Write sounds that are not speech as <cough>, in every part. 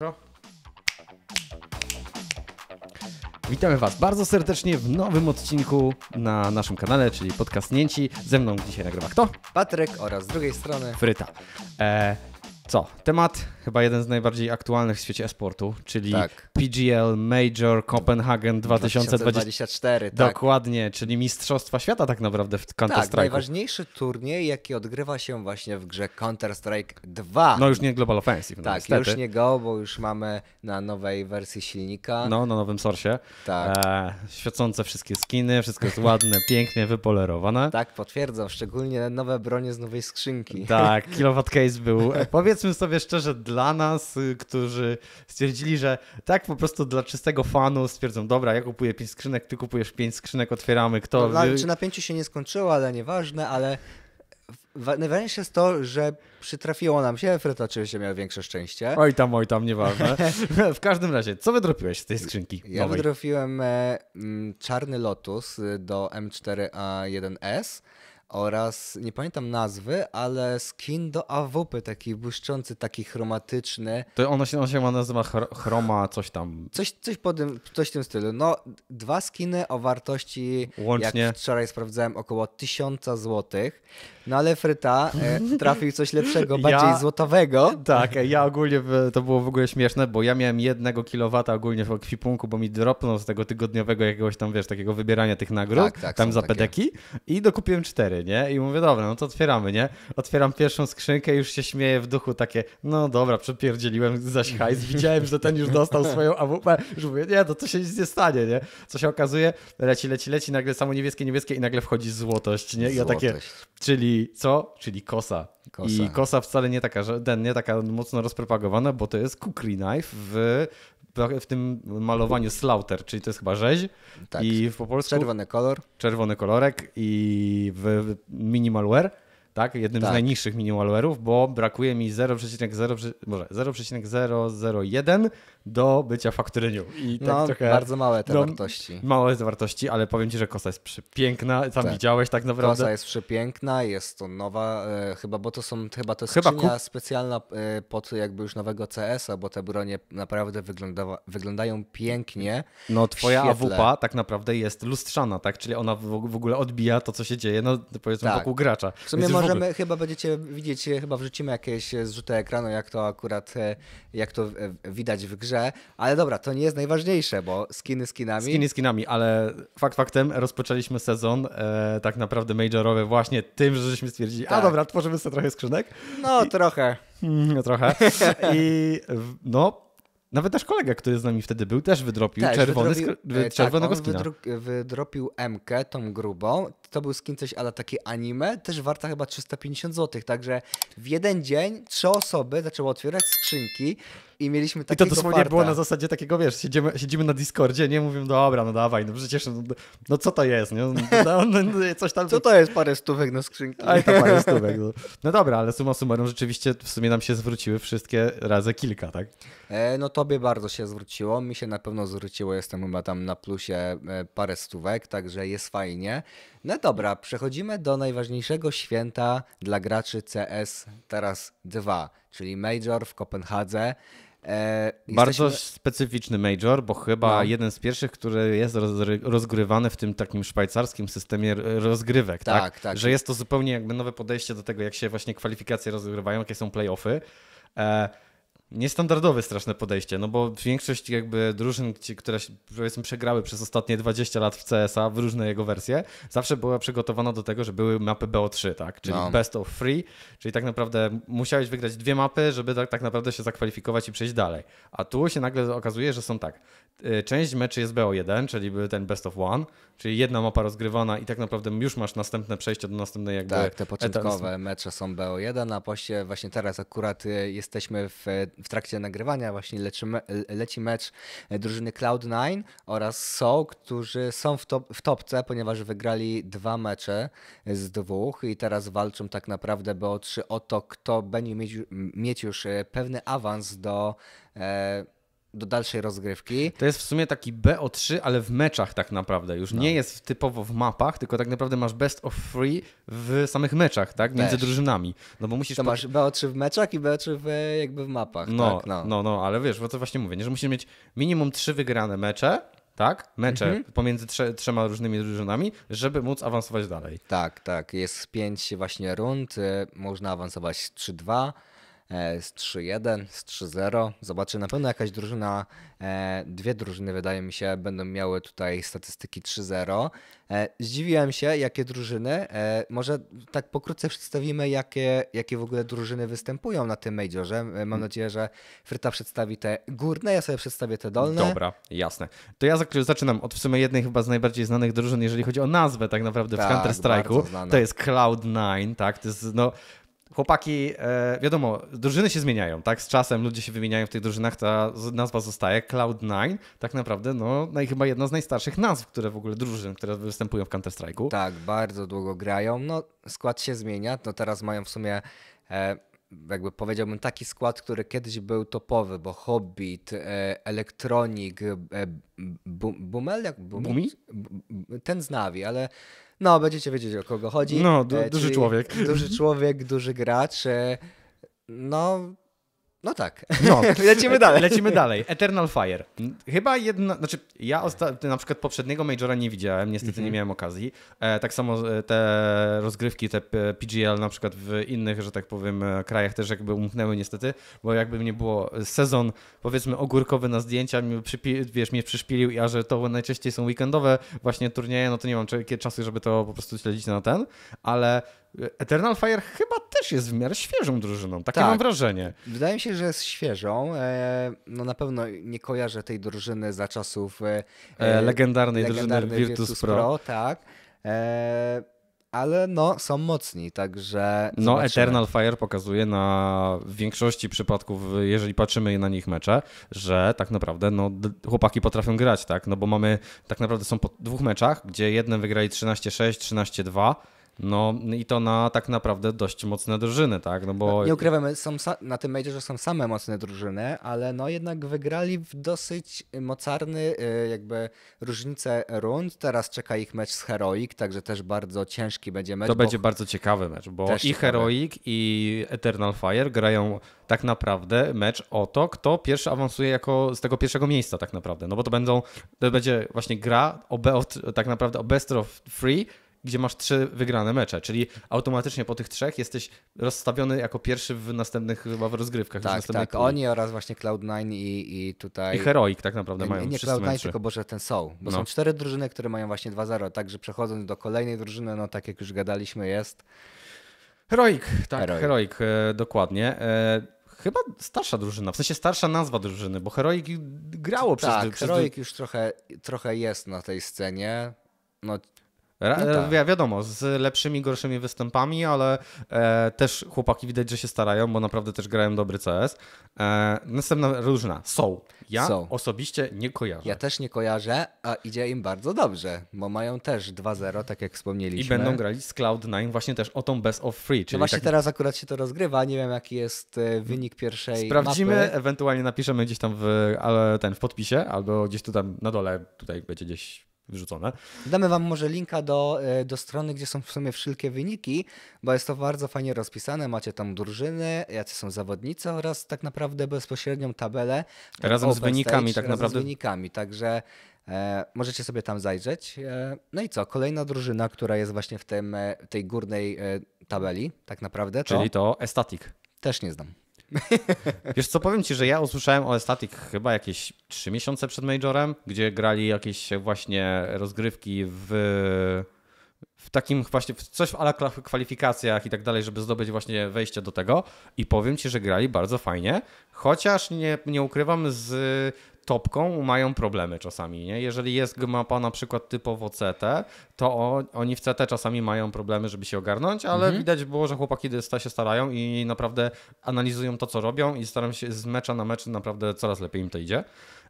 No. Witamy Was bardzo serdecznie w nowym odcinku na naszym kanale, czyli Nięci. Ze mną dzisiaj nagrywa kto? Patryk oraz z drugiej strony Fryta. E, co? Temat chyba jeden z najbardziej aktualnych w świecie esportu, czyli tak. PGL Major Copenhagen 2024. Tak. Dokładnie, czyli Mistrzostwa Świata tak naprawdę w Counter-Strike. Tak, najważniejszy turniej, jaki odgrywa się właśnie w grze Counter-Strike 2. No już nie Global Offensive. No tak, już nie go, bo już mamy na nowej wersji silnika. No, na nowym sorsie. Tak. E, świecące wszystkie skiny, wszystko jest ładne, <laughs> pięknie wypolerowane. Tak, potwierdzam, szczególnie nowe bronie z nowej skrzynki. Tak, <laughs> kilowatt case był, e, powiedzmy sobie szczerze, dla dla nas, y, którzy stwierdzili, że tak po prostu dla czystego fanu stwierdzą, dobra, ja kupuję pięć skrzynek, ty kupujesz pięć skrzynek, otwieramy, kto... No, czy na pięciu się nie skończyło, ale nieważne, ale Najważniejsze jest to, że przytrafiło nam się, Fred oczywiście miał większe szczęście. <laughs> Oj tam, oj tam, nieważne. <laughs> w każdym razie, co wydropiłeś z tej skrzynki? Ja nowej? wydropiłem e, m, czarny Lotus do M4A1S oraz nie pamiętam nazwy, ale skin do AWP, taki błyszczący, taki chromatyczny. To ono się, ono się ma nazywa chroma coś tam. Coś, coś, po tym, coś w tym stylu. No, dwa skiny o wartości, Łącznie. jak wczoraj sprawdzałem, około 1000 złotych. No ale Fryta e, trafił coś lepszego, bardziej ja, złotowego. Tak, ja ogólnie to było w ogóle śmieszne, bo ja miałem jednego kilowata ogólnie w ekwipunku, bo mi dropnął z tego tygodniowego jakiegoś tam, wiesz, takiego wybierania tych nagród, tak, tak, tam za pedeki i dokupiłem cztery, nie? I mówię, dobra, no to otwieramy, nie? Otwieram pierwszą skrzynkę i już się śmieję w duchu takie, no dobra, przepierdzieliłem zaś hajs, widziałem, że ten już dostał swoją AWP, już mówię, nie, to no to się nic nie stanie, nie? Co się okazuje, leci, leci, leci, nagle samo niebieskie, niebieskie i nagle wchodzi złotość, nie? I ja takie, czyli Czyli co? Czyli kosa. kosa. I no. kosa wcale nie taka, ten, nie taka mocno rozpropagowana, bo to jest kukri knife w, w tym malowaniu slaughter, czyli to jest chyba rzeź. Tak. I po polsku... Czerwony kolor. Czerwony kolorek i w minimal wear tak? Jednym tak. z najniższych minimalware'ów, bo brakuje mi może 0,001 do bycia faktorynią. I tak no, trochę, bardzo małe te no, wartości. Małe te wartości, ale powiem Ci, że kosa jest przepiękna, tam tak. widziałeś tak naprawdę. Kosa jest przepiękna, jest to nowa, e, chyba, bo to są, chyba to jest chyba ku... specjalna e, pod jakby już nowego CS-a, bo te bronie naprawdę wygląda, wyglądają pięknie. No twoja AWP tak naprawdę jest lustrzana, tak? Czyli ona w, w, ogóle odbija to, co się dzieje, no powiedzmy tak. wokół gracza. W sumie Więc możemy, chyba będziecie widzieć, e, chyba wrzucimy jakieś e, zrzuty ekranu, jak to akurat, e, jak to widać w grze. Ale dobra, to nie jest najważniejsze, bo skiny skinami. Skiny skinami, ale fakt faktem rozpoczęliśmy sezon e, tak naprawdę majorowy właśnie tym, że żeśmy stwierdzili, tak. a dobra, tworzymy sobie trochę skrzynek. No, I... trochę. Mm, no, trochę. <laughs> I no, nawet nasz kolega, który z nami wtedy był, też wydropił też, czerwony, wydrobił, skr- tak, czerwonego skina. Wydru- wydropił MK tą grubą, to był skin coś ale takie anime, też warta chyba 350 zł, także w jeden dzień trzy osoby zaczęły otwierać skrzynki i mieliśmy takiego I to dosłownie farta. było na zasadzie takiego, wiesz, siedzimy, siedzimy na Discordzie, nie mówimy, dobra, no dawaj, no przecież, no, no co to jest, nie? No, no, no, no coś tam... Co to jest parę stówek na skrzynki? A to parę <laughs> stówek, no. no dobra, ale suma summarum rzeczywiście w sumie nam się zwróciły wszystkie razy kilka, tak? E, no tobie bardzo się zwróciło, mi się na pewno zwróciło, jestem chyba tam na plusie e, parę stówek, także jest fajnie. No dobra, przechodzimy do najważniejszego święta dla graczy CS teraz 2, czyli Major w Kopenhadze. E, Bardzo jesteśmy... specyficzny major, bo chyba no. jeden z pierwszych, który jest rozgrywany w tym takim szwajcarskim systemie rozgrywek. Tak, tak, tak. Że jest to zupełnie jakby nowe podejście do tego, jak się właśnie kwalifikacje rozgrywają, jakie są playoffy. E, niestandardowe straszne podejście, no bo większość jakby drużyn, które powiedzmy przegrały przez ostatnie 20 lat w CSA w różne jego wersje, zawsze była przygotowana do tego, że były mapy BO3, tak? Czyli no. best of three, czyli tak naprawdę musiałeś wygrać dwie mapy, żeby tak, tak naprawdę się zakwalifikować i przejść dalej. A tu się nagle okazuje, że są tak. Y, część meczy jest BO1, czyli ten best of one, czyli jedna mapa rozgrywana i tak naprawdę już masz następne przejście do następnej jakby... Tak, te początkowe etans. mecze są BO1, a poście właśnie teraz akurat y, jesteśmy w w trakcie nagrywania właśnie leci mecz drużyny Cloud9 oraz Soul, którzy są w, top, w topce, ponieważ wygrali dwa mecze z dwóch i teraz walczą tak naprawdę BO3 o to, kto będzie mieć, mieć już pewny awans do... E, do dalszej rozgrywki. To jest w sumie taki BO3, ale w meczach tak naprawdę. Już no. nie jest typowo w mapach, tylko tak naprawdę masz best of three w samych meczach, tak? Między Też. drużynami. No bo musisz... To masz BO3 w meczach i BO3 w, jakby w mapach, no, tak? No. no, no, ale wiesz, o co właśnie mówię, nie? że musisz mieć minimum trzy wygrane mecze, tak? Mecze mhm. pomiędzy trze trzema różnymi drużynami, żeby móc awansować dalej. Tak, tak. Jest pięć właśnie rund, y, można awansować 3-2. E, z 3-1, z 3-0. Zobaczę, na pewno jakaś drużyna, e, dwie drużyny wydaje mi się, będą miały tutaj statystyki 3-0. E, zdziwiłem się, jakie drużyny. Może tak pokrótce przedstawimy, jakie, jakie w ogóle drużyny występują na tym majorze. Mam mhm. nadzieję, że Fryta przedstawi te górne, ja sobie przedstawię te dolne. Dobra, jasne. To ja zaczynam od w sumie jednej chyba z najbardziej znanych drużyn, jeżeli chodzi o nazwę tak naprawdę w tak, Counter-Strike'u. To jest Cloud9, tak? To jest no chłopaki, e, wiadomo, drużyny się zmieniają, tak? Z czasem ludzie się wymieniają w tych drużynach, ta nazwa zostaje Cloud9, tak naprawdę, no, no i chyba jedna z najstarszych nazw, które w ogóle drużyn, które występują w Counter-Strike'u. Tak, bardzo długo grają, no skład się zmienia, no teraz mają w sumie... E, jakby powiedziałbym taki skład, który kiedyś był topowy, bo Hobbit, e, Elektronik, e, Bumel, jak Bumi? Ten z Navi, ale no, będziecie wiedzieć o kogo chodzi. No, du e, duży człowiek. Duży człowiek, duży gracz. E, no, no tak. No. <laughs> Lecimy dalej. Lecimy dalej. Eternal Fire. Chyba jedna, znaczy ja osta- na przykład poprzedniego Majora nie widziałem, niestety mm -hmm. nie mhm. miałem okazji. E, tak samo e, te rozgrywki, te PGL na przykład w innych, że tak powiem, e, krajach też jakby umknęły niestety, bo jakby nie było sezon powiedzmy ogórkowy na zdjęcia, mi wiesz, mnie przyszpilił, a że to najczęściej są weekendowe właśnie turnieje, no to nie mam czasu, żeby to po prostu śledzić na ten, ale Eternal Fire chyba też jest w miarę świeżą drużyną, takie tak. mam wrażenie. Wydaje mi się, że jest świeżą. E, no na pewno nie kojarzę tej drużyny za czasów legendarnej, legendarnej drużyny Virtus, Virtus Pro. Pro. Tak e, ale no, są mocni, także. No, Eternal Fire pokazuje na większości przypadków, jeżeli patrzymy na nich mecze, że tak naprawdę no, chłopaki potrafią grać, tak? No bo mamy tak naprawdę są po dwóch meczach, gdzie jeden wygrali 13-6, 13-2. No i to na tak naprawdę dość mocne drużyny, tak? No bo... No, nie ukrywamy, są na tym że są same mocne drużyny, ale no jednak wygrali w dosyć mocarny y, jakby różnicę rund. Teraz czeka ich mecz z Heroic, także też bardzo ciężki będzie mecz. To będzie bardzo ciekawy mecz, bo i Heroic i Eternal Fire grają tak naprawdę mecz o to, kto pierwszy awansuje jako z tego pierwszego miejsca tak naprawdę. No bo to będą, to będzie właśnie gra o, tak naprawdę o best of three gdzie masz trzy wygrane mecze, czyli automatycznie po tych trzech jesteś rozstawiony jako pierwszy w następnych chyba w rozgrywkach. Tak, w tak. tak oni oraz właśnie Cloud9 i, i tutaj... I Heroic tak naprawdę mają Nie, nie Cloud9, tylko Boże, ten Soul, bo no. są cztery drużyny, które mają właśnie 2-0, także przechodząc do kolejnej drużyny, no tak jak już gadaliśmy, jest... Heroic, tak, Heroic, Heroic e, dokładnie. E, chyba starsza drużyna, w sensie starsza nazwa drużyny, bo Heroic grało przez... Tak, przez... Heroic już trochę, trochę jest na tej scenie. No, Ra no tak. wiadomo, z lepszymi, gorszymi występami, ale e, też chłopaki widać, że się starają, bo naprawdę też grają dobry CS. E, następna różna, są. Ja Soul. osobiście nie kojarzę. Ja też nie kojarzę, a idzie im bardzo dobrze, bo mają też 2-0, tak jak wspomnieliśmy. I będą grali z Cloud9 właśnie też o tą Best of Free. Czyli no właśnie teraz akurat się to rozgrywa, nie wiem jaki jest e, wynik pierwszej Sprawdzimy, mapy. ewentualnie napiszemy gdzieś tam w, ale ten, w podpisie albo gdzieś tu tam na dole, tutaj będzie gdzieś wrzucone. Damy wam może linka do, e, do strony, gdzie są w sumie wszelkie wyniki, bo jest to bardzo fajnie rozpisane. Macie tam drużyny, jacy są zawodnicy oraz tak naprawdę bezpośrednią tabelę. Razem z wynikami stage, tak naprawdę. Z wynikami, także e, możecie sobie tam zajrzeć. E, no i co? Kolejna drużyna, która jest właśnie w tym, e, tej górnej e, tabeli tak naprawdę. To... Czyli to Estatic. Też nie znam. <laughs> Wiesz co, powiem ci, że ja usłyszałem o Estatic chyba jakieś 3 miesiące przed Majorem, gdzie grali jakieś właśnie rozgrywki w, w takim właśnie, w coś w ala kwalifikacjach i tak dalej, żeby zdobyć właśnie wejście do tego i powiem ci, że grali bardzo fajnie, chociaż nie, nie ukrywam z topką mają problemy czasami. Nie? Jeżeli jest mapa na przykład typowo CT, to oni w CT czasami mają problemy, żeby się ogarnąć, ale mhm. widać było, że chłopaki się starają i naprawdę analizują to, co robią i staram się z mecza na mecz naprawdę coraz lepiej im to idzie.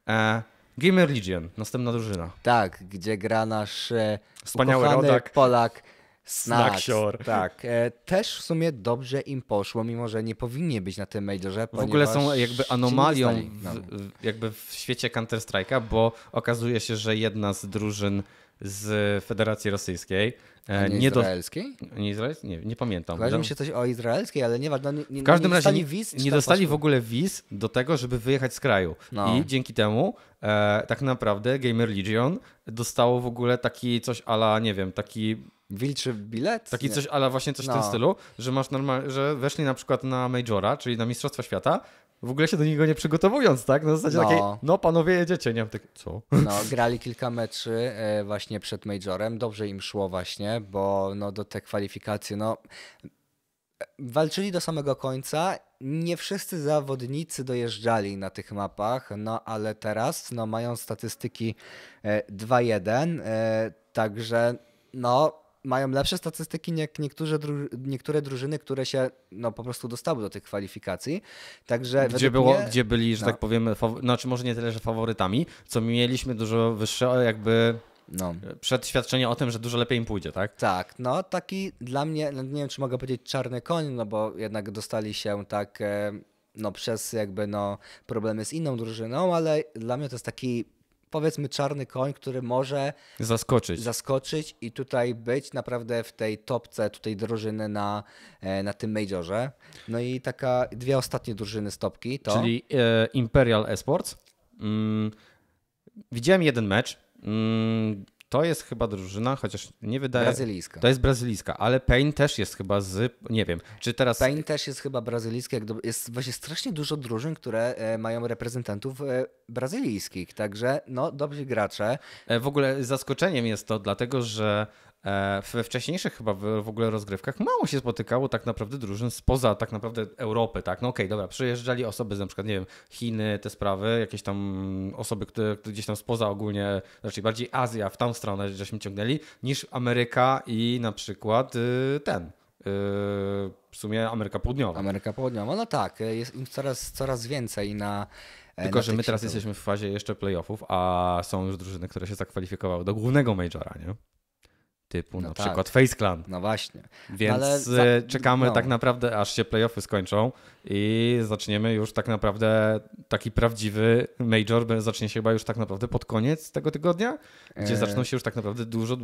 E, Gamer Legion, następna drużyna. Tak, gdzie gra nasz e, Wspaniały rodak. Polak Snack Shore. Tak. E, też w sumie dobrze im poszło, mimo że nie powinni być na tym majorze. W ogóle są jakby anomalią w, no. w, jakby w świecie Counter-Strike'a, bo okazuje się, że jedna z drużyn z Federacji Rosyjskiej. E, A nie, nie izraelskiej? Do... Nie, nie, nie pamiętam. Kojarzy mi się coś o izraelskiej, ale nieważne. No, nie, nie, w każdym nie razie nie, wiz, nie dostali w ogóle wiz do tego, żeby wyjechać z kraju. No. I dzięki temu e, tak naprawdę Gamer Legion dostało w ogóle taki coś ala, nie wiem, taki Wilczy bilet? Taki nie. coś, ale właśnie coś no. w tym no. stylu, że masz normal, że weszli na przykład na Majora, czyli na Mistrzostwa Świata, w ogóle się do niego nie przygotowując, tak? Na zasadzie no. takiej, no panowie jedziecie, nie wiem, tak, co? No, grali kilka meczy e, właśnie przed Majorem, dobrze im szło właśnie, bo no do te kwalifikacje, no walczyli do samego końca. Nie wszyscy zawodnicy dojeżdżali na tych mapach, no ale teraz no, mają statystyki 2-1, e, e, także no mają lepsze statystyki niż niektóre, dru niektóre drużyny, które się no, po prostu dostały do tych kwalifikacji. Także gdzie, było, mnie, gdzie byli, że tak no. tak powiem, znaczy może nie tyle, że faworytami, co mieliśmy dużo wyższe jakby no. Przedświadczenie o tym, że dużo lepiej im pójdzie, tak? Tak, no taki dla mnie, no, nie wiem czy mogę powiedzieć czarny koń, no bo jednak dostali się tak e, no przez jakby no problemy z inną drużyną, ale dla mnie to jest taki powiedzmy czarny koń, który może zaskoczyć. zaskoczyć i tutaj być naprawdę w tej topce tutaj drużyny na, e, na tym majorze. No i taka dwie ostatnie drużyny stopki to... Czyli e, Imperial Esports. Mm, widziałem jeden mecz. Mm, to jest chyba drużyna, chociaż nie wydaje. Brazylijska. To jest brazylijska, ale Payne też jest chyba z. Nie wiem, czy teraz. Payne też jest chyba brazylijski. Jest właśnie strasznie dużo drużyn, które e, mają reprezentantów e, brazylijskich, także no dobrzy gracze. E, w ogóle zaskoczeniem jest to, dlatego że E, we wcześniejszych chyba w ogóle rozgrywkach mało się spotykało tak naprawdę drużyn spoza tak naprawdę Europy, tak? No okej, okay, dobra, przyjeżdżali osoby z na przykład, nie wiem, Chiny, te sprawy, jakieś tam osoby, które gdzieś tam spoza ogólnie, raczej bardziej Azja, w tą stronę żeśmy ciągnęli, niż Ameryka i na przykład y, ten, y, w sumie Ameryka Południowa. Ameryka Południowa, no tak, y, jest im coraz, coraz więcej na. E, Tylko, że my teraz jesteśmy w fazie jeszcze playoffów, a są już drużyny, które się zakwalifikowały do głównego majora, nie? typu no na tak. przykład Face Clan. No właśnie. No Więc e, za... czekamy no. tak naprawdę, aż się playoffy skończą i zaczniemy już tak naprawdę taki prawdziwy major zacznie się chyba już tak naprawdę pod koniec tego tygodnia, gdzie e... zaczną się już tak naprawdę dużo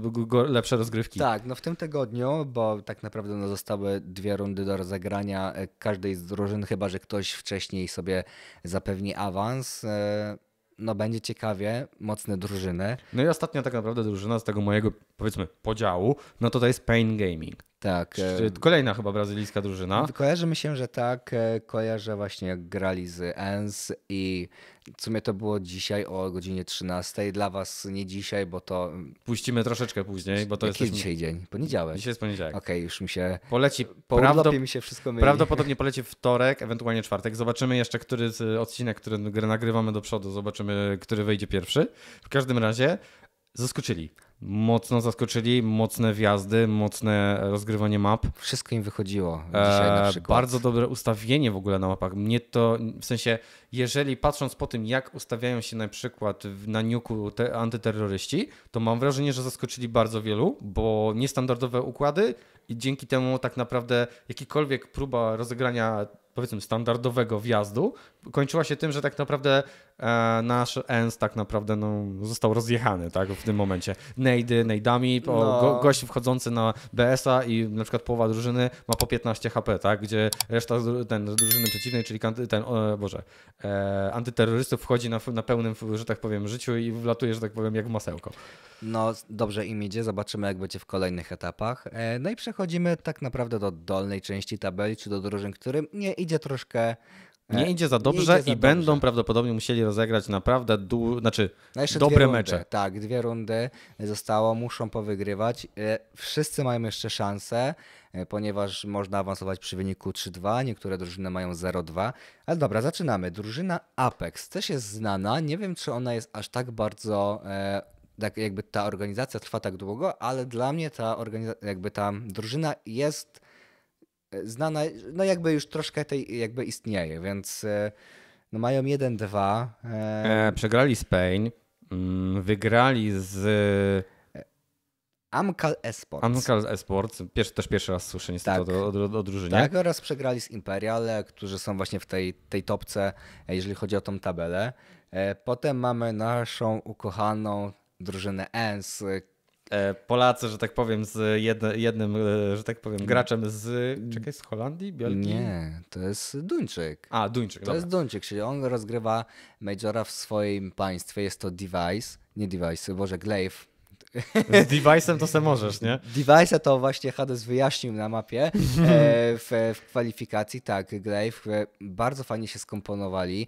lepsze rozgrywki. Tak, no w tym tygodniu, bo tak naprawdę no zostały dwie rundy do rozegrania e, każdej z drużyn, chyba że ktoś wcześniej sobie zapewni awans. E no będzie ciekawie, mocne drużyny. No i ostatnia tak naprawdę drużyna z tego mojego, powiedzmy, podziału, no to to jest Pain Gaming. Tak. E, kolejna chyba brazylijska drużyna. Kojarzymy się, że tak. E, kojarzę właśnie jak grali z ENS i w sumie to było dzisiaj o godzinie 13. Dla was nie dzisiaj, bo to... Mm, Puścimy troszeczkę później, bo to jest... Jesteśmy... dzisiaj dzień? Poniedziałek? Dzisiaj jest poniedziałek. Okej, okay, już mi się... Poleci... Po Prawdop... mi się wszystko myli. Prawdopodobnie poleci <laughs> wtorek, ewentualnie czwartek. Zobaczymy jeszcze, który odcinek, który nagrywamy do przodu, zobaczymy, który wejdzie pierwszy. W każdym razie zaskoczyli mocno zaskoczyli, mocne wjazdy, mocne rozgrywanie map. Wszystko im wychodziło e, dzisiaj na przykład. Bardzo dobre ustawienie w ogóle na mapach. Mnie to, w sensie, jeżeli patrząc po tym, jak ustawiają się na przykład na niuku te antyterroryści, to mam wrażenie, że zaskoczyli bardzo wielu, bo niestandardowe układy i dzięki temu tak naprawdę jakikolwiek próba rozegrania powiedzmy standardowego wjazdu kończyła się tym, że tak naprawdę E, nasz Ens tak naprawdę no, został rozjechany tak, w tym momencie. Nejdy, nejdami, no. go, gość wchodzący na BS-a i na przykład połowa drużyny ma po 15 HP, tak, gdzie reszta ten, drużyny przeciwnej, czyli ten, o, Boże, e, antyterrorystów wchodzi na, na pełnym, że tak powiem, życiu i wlatuje, że tak powiem, jak w masełko. No, dobrze im idzie, zobaczymy jak będzie w kolejnych etapach. E, no i przechodzimy tak naprawdę do dolnej części tabeli, czy do drużyn, którym nie idzie troszkę nie e, idzie za dobrze idzie za i dobrze. będą prawdopodobnie musieli rozegrać naprawdę du... znaczy, no dobre mecze. Tak, dwie rundy zostało, muszą powygrywać. E, wszyscy mają jeszcze szansę, e, ponieważ można awansować przy wyniku 3-2, niektóre drużyny mają 0-2. Ale dobra, zaczynamy. Drużyna Apex też jest znana. Nie wiem, czy ona jest aż tak bardzo tak jakby ta organizacja trwa tak długo, ale dla mnie ta organizacja, jakby ta drużyna jest znana, no jakby już troszkę tej jakby istnieje, więc e, no mają 1-2. E, e, przegrali z Pain, mm, wygrali z... E, Amcal Esports. Amcal Esports. Pierwszy, też pierwszy raz słyszę niestety tak. o, o, o drużynie. Tak, oraz przegrali z Imperial, którzy są właśnie w tej, tej topce, jeżeli chodzi o tą tabelę. Potem mamy naszą ukochaną drużynę ENS, E, Polacy, że tak powiem, z jedne, jednym, e, że tak powiem, graczem z. Czekaj, z Holandii? Belgii? Nie, to jest Duńczyk. A, Duńczyk. To dobra. jest Duńczyk, czyli on rozgrywa Majora w swoim państwie. Jest to Device, nie Device, Boże, Glaive z device'em to se możesz, nie? <laughs> Device to właśnie Hades wyjaśnił na mapie e, w, w kwalifikacji, tak, Grave, bardzo fajnie się skomponowali,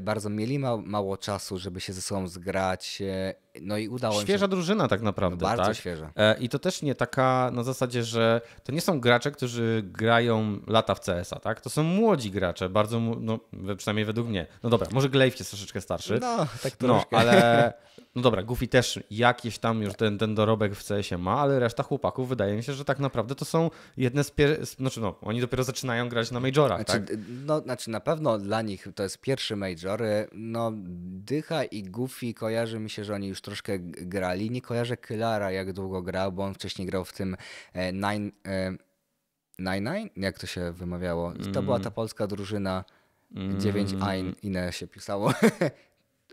bardzo mieli ma, mało czasu, żeby się ze sobą zgrać, e, no i udało Świeża się... drużyna tak naprawdę, no Bardzo tak? świeża. E, I to też nie taka na zasadzie, że to nie są gracze, którzy grają lata w CS-a, tak? To są młodzi gracze, bardzo, no przynajmniej według mnie. No dobra, może Glaive jest troszeczkę starszy. No, tak no, troszkę. No, ale... <laughs> No dobra, Goofy też jakiś tam już ten, ten dorobek w CS-ie ma, ale reszta chłopaków wydaje mi się, że tak naprawdę to są jedne z pierwszych. Znaczy no, oni dopiero zaczynają grać na majorach, znaczy, tak? No, znaczy na pewno dla nich to jest pierwszy major. E, no, Dycha i Goofy kojarzy mi się, że oni już troszkę grali. Nie kojarzę Kylara jak długo grał, bo on wcześniej grał w tym e, Nine... E, nine Nine? Jak to się wymawiało? To mm. była ta polska drużyna... 9 mm. ein, inne się pisało. <laughs>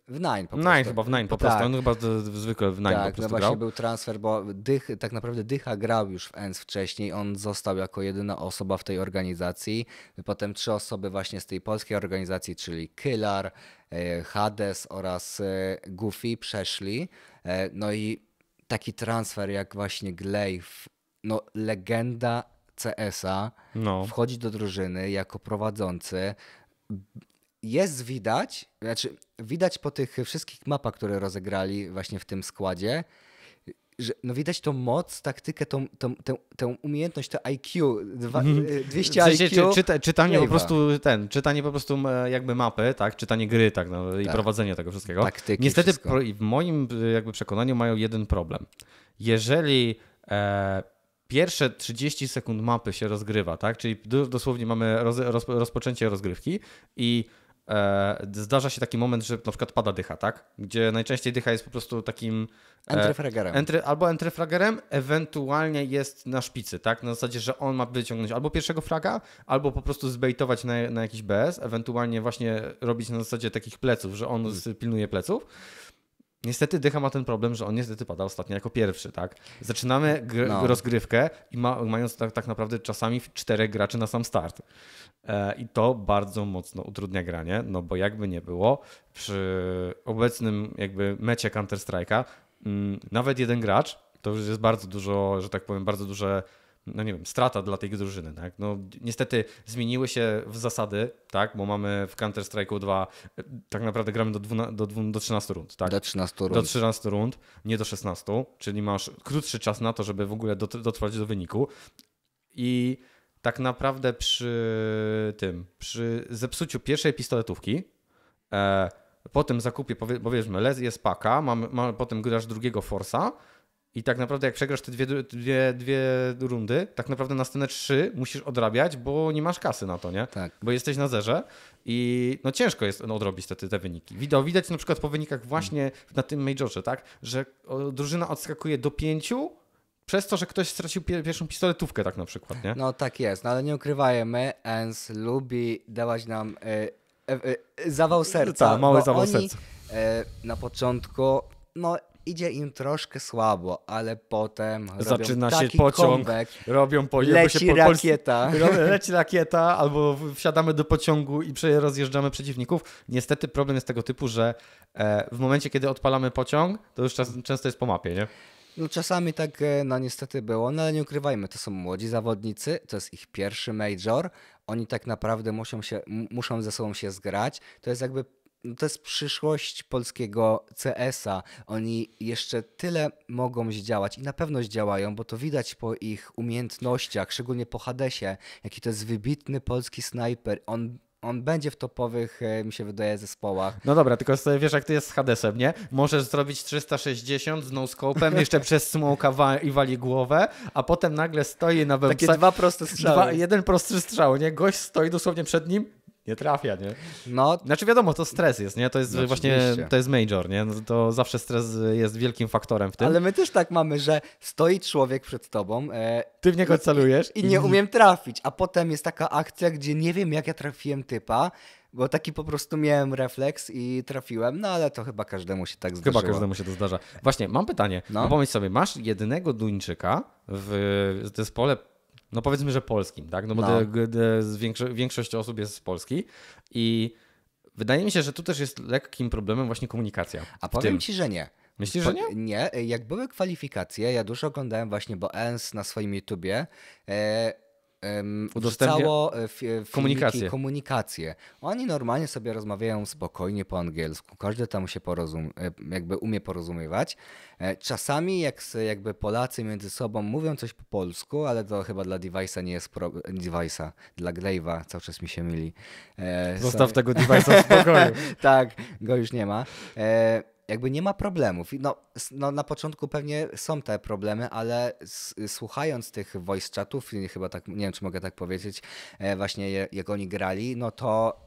W Nine po prostu. Nine chyba, w Nine po prostu. Tak. On chyba zwykle w Nine tak, po prostu no właśnie grał. był transfer, bo Dych, tak naprawdę Dycha grał już w ENS wcześniej. On został jako jedyna osoba w tej organizacji. Potem trzy osoby właśnie z tej polskiej organizacji, czyli Kylar, e, Hades oraz e, Goofy przeszli. E, no i taki transfer jak właśnie Glaive, no legenda CS-a, no. wchodzi do drużyny jako prowadzący jest widać, znaczy widać po tych wszystkich mapach, które rozegrali właśnie w tym składzie, że no widać tą moc, taktykę, tą, tą, tę, tę umiejętność, to IQ, dwa, 200 mhm. e, w sensie, IQ. Czy, czyta, czytanie po prostu ten, czytanie po prostu jakby mapy, tak, czytanie gry, tak, no, tak. i prowadzenie tego wszystkiego. Taktyki, Niestety w moim e, jakby przekonaniu mają jeden problem. Jeżeli e, pierwsze 30 sekund mapy się rozgrywa, tak, czyli dosłownie mamy roz, roz, rozpoczęcie rozgrywki i E, zdarza się taki moment, że na przykład pada dycha, tak? Gdzie najczęściej dycha jest po prostu takim... Entryfragerem. Entry, albo entryfragerem, ewentualnie jest na szpicy, tak? Na zasadzie, że on ma wyciągnąć albo pierwszego fraga, albo po prostu zbejtować na, na jakiś BS, ewentualnie właśnie robić na zasadzie takich pleców, że on hmm. pilnuje pleców. Niestety Dycha ma ten problem, że on niestety pada ostatnio jako pierwszy, tak? Zaczynamy gr- no. rozgrywkę i ma, mając tak, tak, naprawdę czasami czterech graczy na sam start. E, I to bardzo mocno utrudnia granie, no bo jakby nie było, przy obecnym jakby mecie Counter-Strike'a m, mm, nawet jeden gracz to już jest bardzo dużo, że tak powiem, bardzo duże no nie wiem, strata dla tej drużyny, tak? No niestety zmieniły się w zasady, tak? Bo mamy w Counter Strike'u 2, tak naprawdę gramy do, do, do 13 rund, tak? Do 13 rund. Do 13 rund, nie do 16, czyli masz krótszy czas na to, żeby w ogóle dotrwać do wyniku i tak naprawdę przy tym, przy zepsuciu pierwszej pistoletówki, e, po tym zakupie, powiedzmy, les jest paka, mamy, mamy, potem grasz drugiego Forsa, i tak naprawdę jak przegrasz te dwie, dwie, dwie rundy, tak naprawdę następne trzy musisz odrabiać, bo nie masz kasy na to, nie? Tak. Bo jesteś na zerze i no ciężko jest odrobić te, te wyniki. Widać, widać na przykład po wynikach właśnie na tym majorze, tak? Że drużyna odskakuje do pięciu, przez to, że ktoś stracił pierwszą pistoletówkę, tak na przykład, nie? No tak jest, no ale nie ukrywajmy, ENS lubi dawać nam y, zawał serca. Tak, mały zawał oni, serca. na początku, no idzie im troszkę słabo, ale potem zaczyna się pociąg, comeback, robią po leci się po, rakieta. <laughs> leci rakieta, albo wsiadamy do pociągu i rozjeżdżamy przeciwników. Niestety problem jest tego typu, że e, w momencie, kiedy odpalamy pociąg, to już często jest po mapie, nie? No czasami tak e, no niestety było, no ale nie ukrywajmy, to są młodzi zawodnicy, to jest ich pierwszy major, oni tak naprawdę muszą, się, muszą ze sobą się zgrać, to jest jakby no to jest przyszłość polskiego CS-a. Oni jeszcze tyle mogą zdziałać i na pewno zdziałają, bo to widać po ich umiejętnościach, szczególnie po Hadesie, jaki to jest wybitny polski snajper. On on będzie w topowych, e, mi się wydaje, zespołach. No dobra, tylko sobie wiesz, jak to jest z Hadesem, nie? Możesz zrobić 360 z no-scope'em, <laughs> jeszcze przez smoka wa i wali głowę, a potem nagle stoi na wewnątrz. Takie dwa proste strzały. Dwa, jeden prosty strzał, nie? Gość stoi dosłownie przed nim, nie trafia, nie? No, znaczy wiadomo, to stres jest, nie? To jest no, właśnie, to jest major, nie? No, to zawsze stres jest wielkim faktorem w tym. Ale my też tak mamy, że stoi człowiek przed tobą. E, Ty w niego celujesz. I, I nie umiem trafić, a potem jest taka akcja, gdzie nie wiem jak ja trafiłem typa, bo taki po prostu miałem refleks i trafiłem, no ale to chyba każdemu się tak zdarza. Chyba każdemu się to zdarza. Właśnie, mam pytanie. No, pomyśl sobie, masz jednego Duńczyka w zespole no powiedzmy, że polskim, tak? No bo no. De, de, większość osób jest z Polski i wydaje mi się, że tu też jest lekkim problemem właśnie komunikacja. A powiem tym. ci, że nie. Myślisz, że nie? Nie, jak były kwalifikacje, ja dużo oglądałem właśnie, bo ENS na swoim YouTubie, e, um, udostępniało e, e, komunikację. komunikację. Oni normalnie sobie rozmawiają spokojnie po angielsku, każdy tam się porozum e, jakby umie porozumiewać. Czasami jak jakby Polacy między sobą mówią coś po polsku, ale to chyba dla device'a nie jest pro... device'a, dla Grave'a cały czas mi się myli. Zostaw tego device'a w spokoju. <laughs> tak, go już nie ma. E, jakby nie ma problemów. No, no, na początku pewnie są te problemy, ale słuchając tych voice chatów, chyba tak, nie wiem czy mogę tak powiedzieć, e, właśnie je, jak oni grali, no to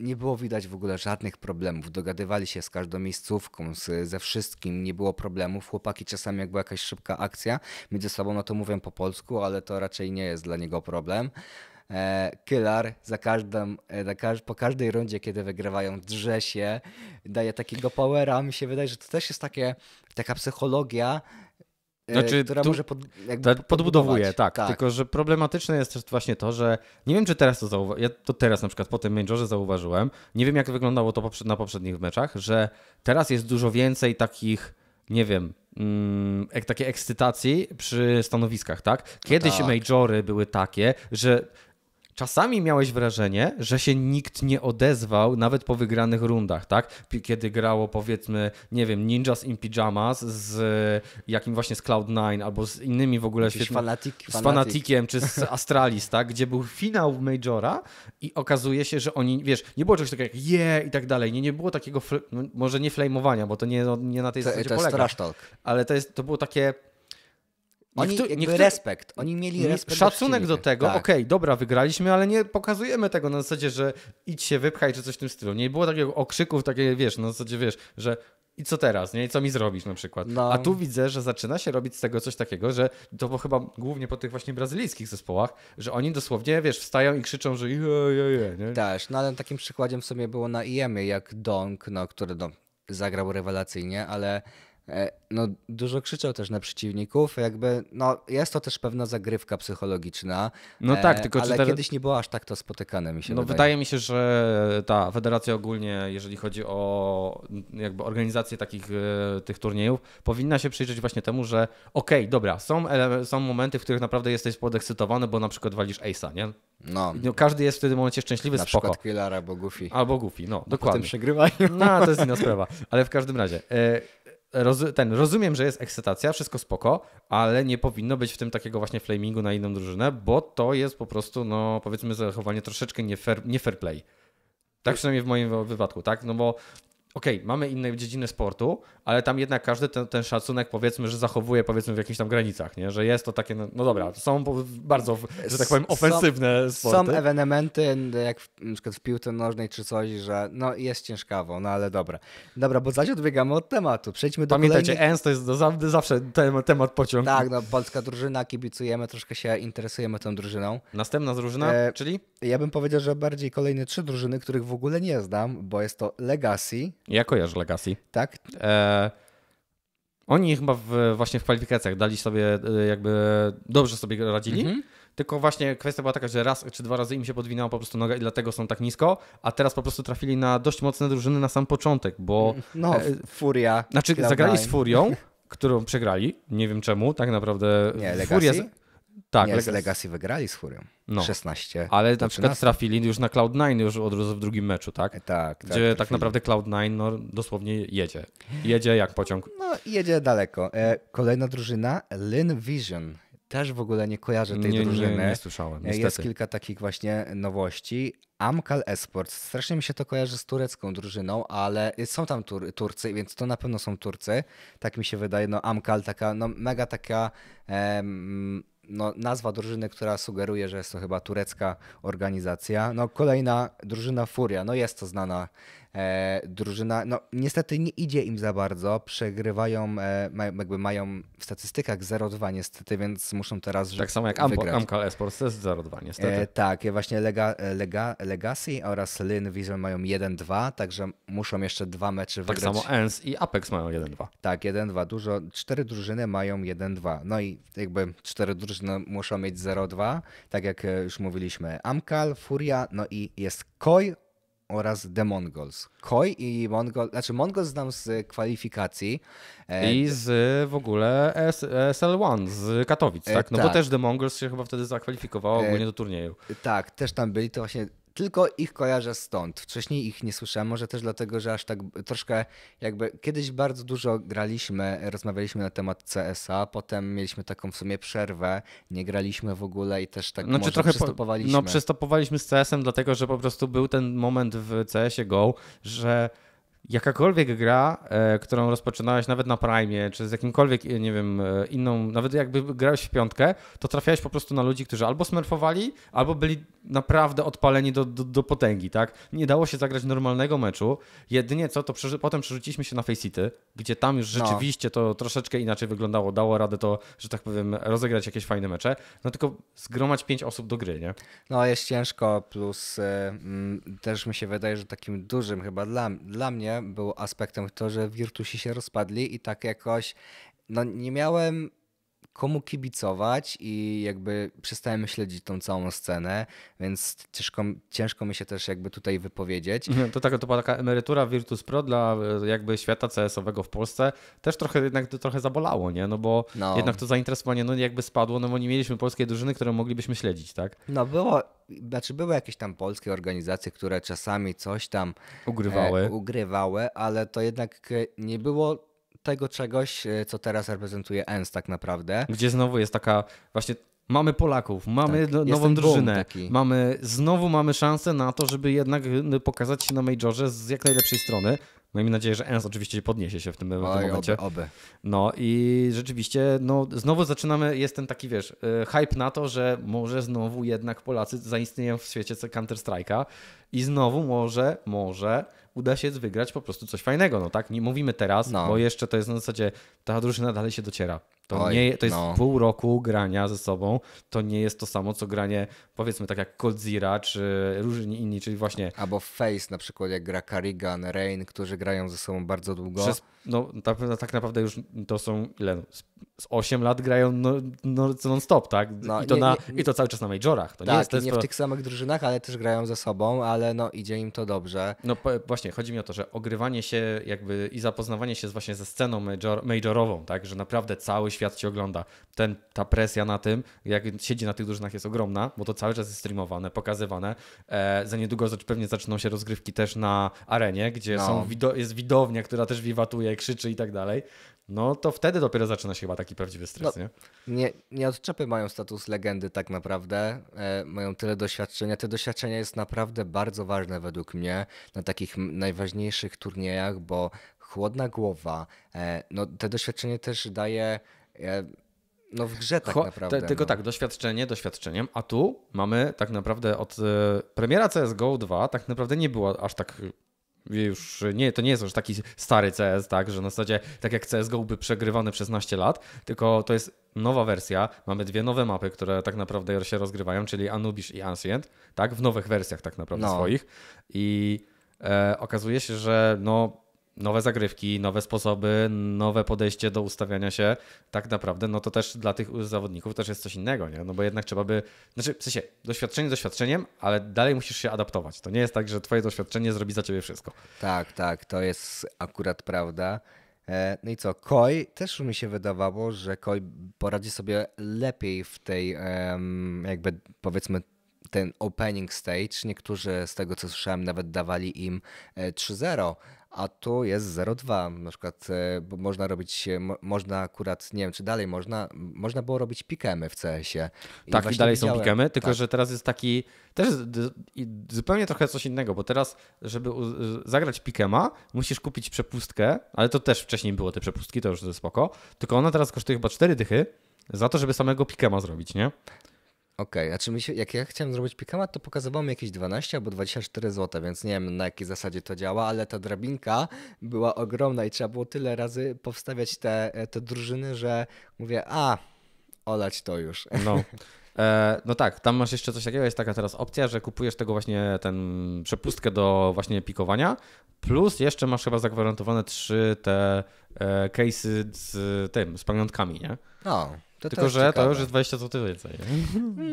nie było widać w ogóle żadnych problemów. Dogadywali się z każdą miejscówką, z, ze wszystkim, nie było problemów. Chłopaki czasami, jak była jakaś szybka akcja między sobą, no to mówią po polsku, ale to raczej nie jest dla niego problem. E, Kylar za każdym e, każ po każdej rundzie, kiedy wygrywają, drzesie, się, daje takiego powera. Mi się wydaje, że to też jest takie, taka psychologia, e, znaczy, która może pod, podbudowuje, tak, tak, Tylko, że problematyczne jest też właśnie to, że nie wiem, czy teraz to zauważyłem. Ja to teraz na przykład po tym Majorze zauważyłem. Nie wiem, jak wyglądało to na poprzednich meczach, że teraz jest dużo więcej takich, nie wiem, mm, takiej ekscytacji przy stanowiskach, tak? Kiedyś tak. majory były takie, że Czasami miałeś wrażenie, że się nikt nie odezwał nawet po wygranych rundach, tak? Kiedy grało powiedzmy, nie wiem, Ninjas in Pyjamas z jakim właśnie z Cloud9 albo z innymi w ogóle świetnymi, fanatik, fanatik. z Fanatikiem czy z <laughs> Astralis, tak? Gdzie był finał Majora i okazuje się, że oni, wiesz, nie było czegoś takiego jak je yeah! i tak dalej, nie, nie było takiego, no, może nie flamowania, bo to nie, no, nie na tej to, zasadzie to polega. Trash talk. Ale to, jest, to było takie oni, Niektóry, niektóry, respekt, oni mieli respekt. Szacunek do, do tego, tak. okej, okay, dobra, wygraliśmy, ale nie pokazujemy tego na zasadzie, że idź się wypchaj, czy coś w tym stylu. Nie było takiego okrzyków, takie, wiesz, na zasadzie, wiesz, że i co teraz, nie? I co mi zrobisz na przykład? No. A tu widzę, że zaczyna się robić z tego coś takiego, że to bo chyba głównie po tych właśnie brazylijskich zespołach, że oni dosłownie, wiesz, wstają i krzyczą, że je, je, je, nie? Też, no ale takim przykładem w było na IEM-ie, jak Dong, no, który no, zagrał rewelacyjnie, ale E, no, dużo krzyczał też na przeciwników, jakby, no, jest to też pewna zagrywka psychologiczna. No e, tak, tylko ale kiedyś nie było aż tak to spotykane, mi się No wydaje. wydaje mi się, że e, ta federacja ogólnie, jeżeli chodzi o jakby organizację takich tych turniejów, powinna się przyjrzeć właśnie temu, że okej, okay, dobra, są, są momenty, w których naprawdę jesteś podekscytowany, bo na przykład walisz Ace'a, nie? No. no każdy jest w tym momencie szczęśliwy, na spoko. Na przykład albo Goofy. Albo Goofy, no, dokładnie. A potem przegrywają. No, to jest inna sprawa, ale w każdym razie... Y roz, ten, rozumiem, że jest ekscytacja, wszystko spoko, ale nie powinno być w tym takiego właśnie flamingu na inną drużynę, bo to jest po prostu, no powiedzmy, zachowanie troszeczkę nie fair, nie fair play. Tak przynajmniej w moim wypadku, tak? No bo okej, okay, mamy inne dziedziny sportu, ale tam jednak każdy ten, ten, szacunek powiedzmy, że zachowuje powiedzmy w jakichś tam granicach, nie? że jest to takie, no, no dobra, są bardzo, że tak powiem, ofensywne są, sporty. Są ewenementy, jak w, na przykład w piłce nożnej czy coś, że no jest ciężkawo, no ale dobra. Dobra, bo zaś odbiegamy od tematu, przejdźmy do Pamiętajcie, kolejnych... ENS to jest do, zawsze temat, temat pociąg. Tak, no polska drużyna, kibicujemy, troszkę się interesujemy tą drużyną. Następna drużyna, e, czyli? Ja bym powiedział, że bardziej kolejne trzy drużyny, których w ogóle nie znam, bo jest to Legacy, ja kojarzę Legacy. Tak. E, oni chyba w, właśnie w kwalifikacjach dali sobie, e, jakby dobrze sobie radzili. Mhm. Tylko właśnie kwestia była taka, że raz czy dwa razy im się podwinęła po prostu noga i dlatego są tak nisko, a teraz po prostu trafili na dość mocne drużyny na sam początek, bo... Mm, no, e, Furia. Znaczy, zagrali z Furią, <laughs> którą przegrali, nie wiem czemu, tak naprawdę... Nie, Legacy? Furia, tak, nie, Legacy. z Legacy wygrali z Furią. No. 16. Ale na 13. przykład trafili już na Cloud9 już od razu w drugim meczu, tak? E, tak. Gdzie tak, tak naprawdę Cloud9 no, dosłownie jedzie. Jedzie jak pociąg. No, jedzie daleko. E, kolejna drużyna, Lin Vision. Też w ogóle nie kojarzę tej nie, drużyny. Nie, nie słyszałem. E, niestety. Jest kilka takich właśnie nowości. Amkal Esports. Strasznie mi się to kojarzy z turecką drużyną, ale są tam Tur Turcy, więc to na pewno są Turcy. Tak mi się wydaje. No Amkal taka, no mega taka. Em, no, nazwa drużyny, która sugeruje, że jest to chyba turecka organizacja. No, kolejna drużyna Furia, no jest to znana E, drużyna, no niestety nie idzie im za bardzo, przegrywają, e, ma, jakby mają w statystykach 0-2 niestety, więc muszą teraz Tak samo jak Ampo, Amcal Esports też 0-2 niestety. E, tak, e, właśnie Lega, e, Lega, Legacy oraz Lyn Vision mają 1-2, także muszą jeszcze dwa mecze tak wygrać. Tak samo ENS i Apex mają 1-2. Tak, 1-2, dużo, cztery drużyny mają 1-2, no i jakby cztery drużyny muszą mieć 0-2, tak jak e, już mówiliśmy, Amcal, Furia, no i jest Koi oraz The Mongols. Koi i Mongol, znaczy Mongols znam z kwalifikacji. E, I z e, w ogóle SL1 z Katowic, e, tak? No tak. bo też The Mongols się chyba wtedy zakwalifikowało ogólnie do turnieju. Tak, też tam byli, to właśnie tylko ich kojarzę stąd. Wcześniej ich nie słyszałem, może też dlatego, że aż tak troszkę jakby kiedyś bardzo dużo graliśmy, rozmawialiśmy na temat CSA, potem mieliśmy taką w sumie przerwę, nie graliśmy w ogóle i też tak znaczy, trochę przystopowaliśmy. Po, no przystopowaliśmy z CS-em dlatego, że po prostu był ten moment w CS-ie GO, że jakakolwiek gra, e, którą rozpoczynałeś nawet na Prime, czy z jakimkolwiek, e, nie wiem, e, inną, nawet jakby grałeś w piątkę, to trafiałeś po prostu na ludzi, którzy albo smurfowali, albo byli naprawdę odpaleni do, do, do potęgi, tak? Nie dało się zagrać normalnego meczu. Jedynie co, to przeży potem przerzuciliśmy się na Face City, gdzie tam już no. rzeczywiście no. to troszeczkę inaczej wyglądało. Dało radę to, że tak powiem, rozegrać jakieś fajne mecze, no tylko zgromadzić pięć osób do gry, nie? No jest ciężko, plus y, też mi się wydaje, że takim dużym chyba dla, dla mnie był aspektem to, że Virtusi się rozpadli i tak jakoś no nie miałem komu kibicować i jakby przestałem śledzić tą całą scenę, więc ciężko, ciężko mi się też jakby tutaj wypowiedzieć. Mhm, to, tak, to była taka emerytura Virtus Pro dla e, jakby świata CS-owego w Polsce. Też trochę jednak to trochę zabolało, nie? No bo no. jednak to zainteresowanie no jakby spadło, no bo nie mieliśmy polskiej drużyny, którą moglibyśmy śledzić, tak? No było, znaczy były jakieś tam polskie organizacje, które czasami coś tam e, ugrywały, e, ugrywały ale to jednak nie było tego czegoś, e, co teraz reprezentuje ENS tak naprawdę. Gdzie znowu jest taka właśnie Mamy Polaków, mamy tak, no, nową drużynę, mamy, znowu mamy szansę na to, żeby jednak y, pokazać się na majorze z jak najlepszej strony. No Miejmy nadzieję, że Ens oczywiście podniesie się w tym, Oj, tym momencie. Oby, oby. No i rzeczywiście, no znowu zaczynamy, jest ten taki, wiesz, y, hype na to, że może znowu jednak Polacy zaistnieją w świecie Counter-Strike'a i znowu może, może uda się wygrać po prostu coś fajnego. No tak, nie mówimy teraz, no. bo jeszcze to jest na zasadzie, ta drużyna dalej się dociera. To, Oj, nie, to jest no. pół roku grania ze sobą. To nie jest to samo, co granie, powiedzmy, tak jak Coldzira czy różni inni, czyli właśnie. Albo Face na przykład, jak gra Karigan, Rain, którzy grają ze sobą bardzo długo. Przez, no tak, tak, naprawdę już to są ile? No, z 8 lat grają no, no, non-stop, tak? No, I, to nie, na, nie, I to cały czas na majorach. To tak, nie, jest, to jest nie w tych samych drużynach, ale też grają ze sobą, ale no idzie im to dobrze. No po, właśnie, chodzi mi o to, że ogrywanie się jakby i zapoznawanie się właśnie ze sceną major, majorową, tak? Że naprawdę cały świat cię ogląda. Ten, ta presja na tym, jak siedzi na tych drużynach jest ogromna, bo to cały czas jest streamowane, pokazywane. E, za niedługo pewnie zaczną się rozgrywki też na arenie, gdzie no. są, jest widownia, która też wiwatuje, krzyczy i tak dalej. No to wtedy dopiero zaczyna się chyba taki prawdziwy stres, no, nie? nie? Nie od mają status legendy tak naprawdę. E, mają tyle doświadczenia. Te doświadczenia jest naprawdę bardzo ważne według mnie na takich najważniejszych turniejach, bo chłodna głowa, e, no te doświadczenie też daje no w grze tak Cho, naprawdę. Te, tylko no. tak, doświadczenie doświadczeniem, a tu mamy tak naprawdę od e, premiera CSGO 2 tak naprawdę nie było aż tak e, już nie, to nie jest już taki stary CS, tak, że na zasadzie tak jak CSGO by przegrywany przez naście lat, tylko to jest nowa wersja, mamy dwie nowe mapy, które tak naprawdę się rozgrywają, czyli Anubis i Ancient, tak, w nowych wersjach tak naprawdę no. swoich i e, okazuje się, że no nowe zagrywki, nowe sposoby, nowe podejście do ustawiania się, tak naprawdę, no to też dla tych zawodników też jest coś innego, nie? No bo jednak trzeba by, znaczy w sensie doświadczenie doświadczeniem, ale dalej musisz się adaptować. To nie jest tak, że twoje doświadczenie zrobi za ciebie wszystko. Tak, tak, to jest akurat prawda. E, no i co, Koi też mi się wydawało, że Koi poradzi sobie lepiej w tej jakby powiedzmy ten opening stage. Niektórzy z tego co słyszałem nawet dawali im 3-0 e, a tu jest 0,2. Na przykład e, bo można robić, e, można akurat, nie wiem czy dalej można, można było robić pikemy w CS-ie. I tak, i dalej są pikemy, tylko tak. że teraz jest taki, też zupełnie trochę coś innego, bo teraz, żeby zagrać pikema, musisz kupić przepustkę, ale to też wcześniej było te przepustki, to już ze spoko, tylko ona teraz kosztuje chyba 4 dychy za to, żeby samego pikema zrobić, nie? Okej, okay, znaczy mi się, jak ja chciałem zrobić pikamat, to pokazywało mi jakieś 12 albo 24 zł, więc nie wiem na jakiej zasadzie to działa, ale ta drabinka była ogromna i trzeba było tyle razy powstawiać te, te drużyny, że mówię, a, olać to już. No. <laughs> E, no tak, tam masz jeszcze coś takiego, jest taka teraz opcja, że kupujesz tego właśnie ten przepustkę do właśnie pikowania, plus jeszcze masz chyba zagwarantowane trzy te e, case'y z tym, z pamiątkami, nie? No. To Tylko, że ciekawe. to już jest 20 zł więcej.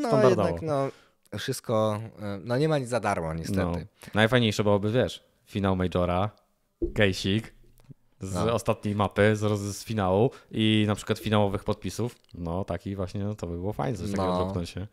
No jednak, no, wszystko, e, no nie ma nic za darmo niestety. No. Najfajniejsze byłoby, wiesz, finał Majora, Gejsik z no. ostatniej mapy, z, z finału i na przykład finałowych podpisów. No taki właśnie, no to by było fajne coś takiego no. się.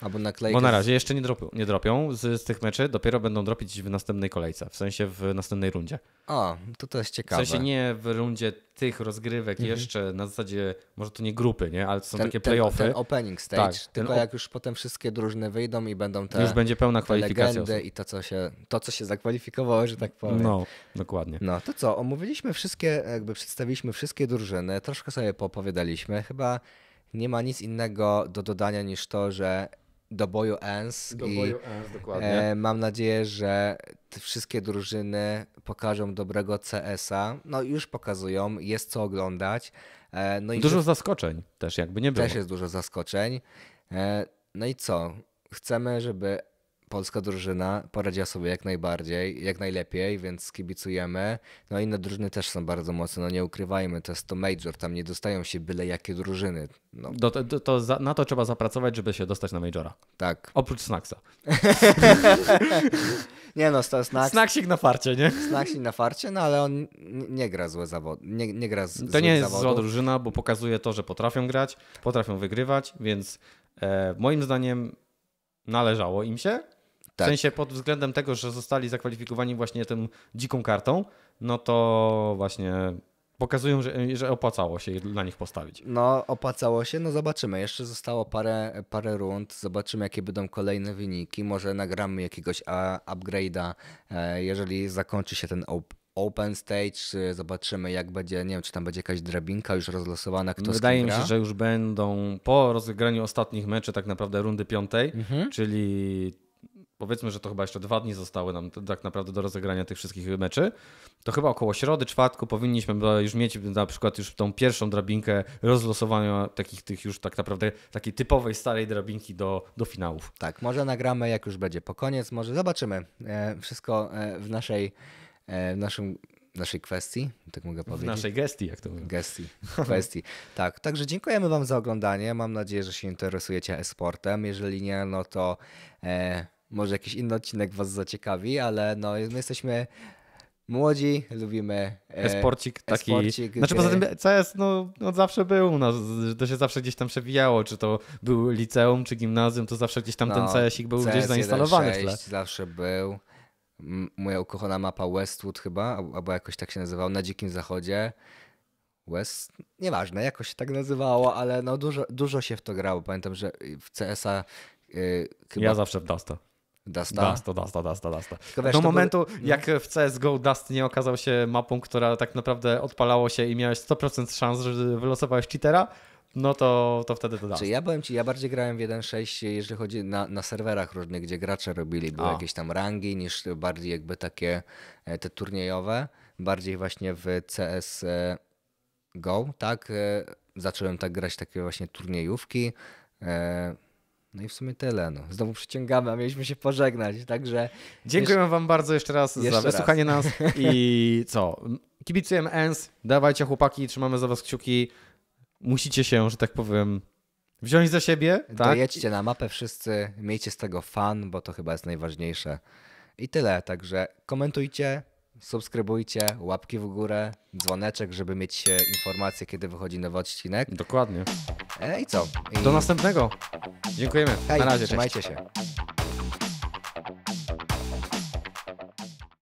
Albo naklejkę. Bo na razie jeszcze nie, drop, nie dropią z, z, tych meczy, dopiero będą dropić w następnej kolejce, w sensie w następnej rundzie. A, to też ciekawe. W sensie nie w rundzie tych rozgrywek mhm. jeszcze na zasadzie, może to nie grupy, nie, ale to są ten, takie playoffy. Ten, ten opening stage, tak, tylko jak już potem wszystkie drużyny wyjdą i będą te Już będzie pełna kwalifikacja. i to co, się, to, co się zakwalifikowało, że tak powiem. No, dokładnie. No, to co, omówiliśmy wszystkie, jakby przedstawiliśmy wszystkie drużyny, troszkę sobie popowiadaliśmy, chyba nie ma nic innego do dodania niż to, że do boju ENS. Do boju ENS, dokładnie. E, mam nadzieję, że te wszystkie drużyny pokażą dobrego CS-a. No już pokazują, jest co oglądać. E, no dużo zaskoczeń też jakby nie było. Też jest dużo zaskoczeń. E, no i co? Chcemy, żeby polska drużyna poradziła sobie jak najbardziej, jak najlepiej, więc kibicujemy. No i inne drużyny też są bardzo mocne, no nie ukrywajmy, to jest to major, tam nie dostają się byle jakie drużyny. No. Do, to za, na to trzeba zapracować, żeby się dostać na majora. Tak. Oprócz Snacksa. <laughs> nie no, to Snacks... Snacksik na farcie, nie? Snacksik na farcie, no ale on nie gra złe zawody. Nie, nie gra z, to nie jest zawodów. zła drużyna, bo pokazuje to, że potrafią grać, potrafią wygrywać, więc e, moim zdaniem należało im się, tak. W sensie pod względem tego, że zostali zakwalifikowani właśnie tą dziką kartą, no to właśnie pokazują, że, że opłacało się na nich postawić. No, opłacało się, no zobaczymy. Jeszcze zostało parę, parę rund, zobaczymy jakie będą kolejne wyniki. Może nagramy jakiegoś upgrade'a, e, jeżeli zakończy się ten op Open Stage, zobaczymy jak będzie, nie wiem czy tam będzie jakaś drabinka już rozlosowana, kto Wydaje mi się, że już będą po rozegraniu ostatnich meczów, tak naprawdę rundy piątej, mhm. czyli powiedzmy, że to chyba jeszcze dwa dni zostały nam tak naprawdę do rozegrania tych wszystkich meczy, to chyba około środy, czwartku powinniśmy już mieć na przykład już tą pierwszą drabinkę rozlosowania takich tych już tak naprawdę takiej typowej starej drabinki do, do finałów. Tak, może nagramy jak już będzie po koniec, może zobaczymy. E, wszystko e, w naszej e, w naszym naszej kwestii, tak mogę powiedzieć. W naszej gestii, jak to mówię. Gestii, kwestii. tak, także dziękujemy Wam za oglądanie. Mam nadzieję, że się interesujecie e-sportem. Jeżeli nie, no to e, może jakiś inny odcinek Was zaciekawi, ale no, my no jesteśmy młodzi, lubimy e, esporcik znaczy, e taki. znaczy poza tym CS no, od no zawsze był u to się zawsze gdzieś tam przewijało, czy to był liceum, czy gimnazjum, to zawsze gdzieś tam no, ten CSik był CS gdzieś zainstalowany 1, zawsze był. Moja ukochana mapa Westwood chyba, albo jakoś tak się nazywał, na Dzikim Zachodzie. West, nieważne, jakoś się tak nazywało, ale no dużo, dużo się w to grało. Pamiętam, że y, w CSa yy, chyba... Ja zawsze w Dusta? Dusta, Dusta, Dusta, Dusta. Wiesz, Do momentu, był... No. jak w CSGO Dust nie okazał się mapą, która tak naprawdę odpalało się i miałeś 100% szans, że wylosowałeś cheatera, no to, to wtedy to da. Czy ja byłem ci, ja bardziej grałem w 1.6, jeżeli chodzi na, na serwerach różnych, gdzie gracze robili, były A. jakieś tam rangi, niż bardziej jakby takie e, te turniejowe, bardziej właśnie w CS:GO, tak? E, zacząłem tak grać takie właśnie turniejówki. E, no i w sumie tyle. No. Znowu przyciągamy, a mieliśmy się pożegnać, także... Dziękujemy jeszcze... wam bardzo jeszcze raz jeszcze za wysłuchanie raz. nas <laughs> i co? Kibicujemy ENS, dawajcie chłopaki, trzymamy za was kciuki. Musicie się, że tak powiem, wziąć za siebie. Tak? Dojedźcie na mapę wszyscy, miejcie z tego fan, bo to chyba jest najważniejsze. I tyle, także komentujcie, subskrybujcie, łapki w górę, dzwoneczek, żeby mieć informacje, kiedy wychodzi nowy odcinek. Dokładnie. I co? I... Do następnego. Dziękujemy. Hej, na razie. Trzymajcie cześć. się.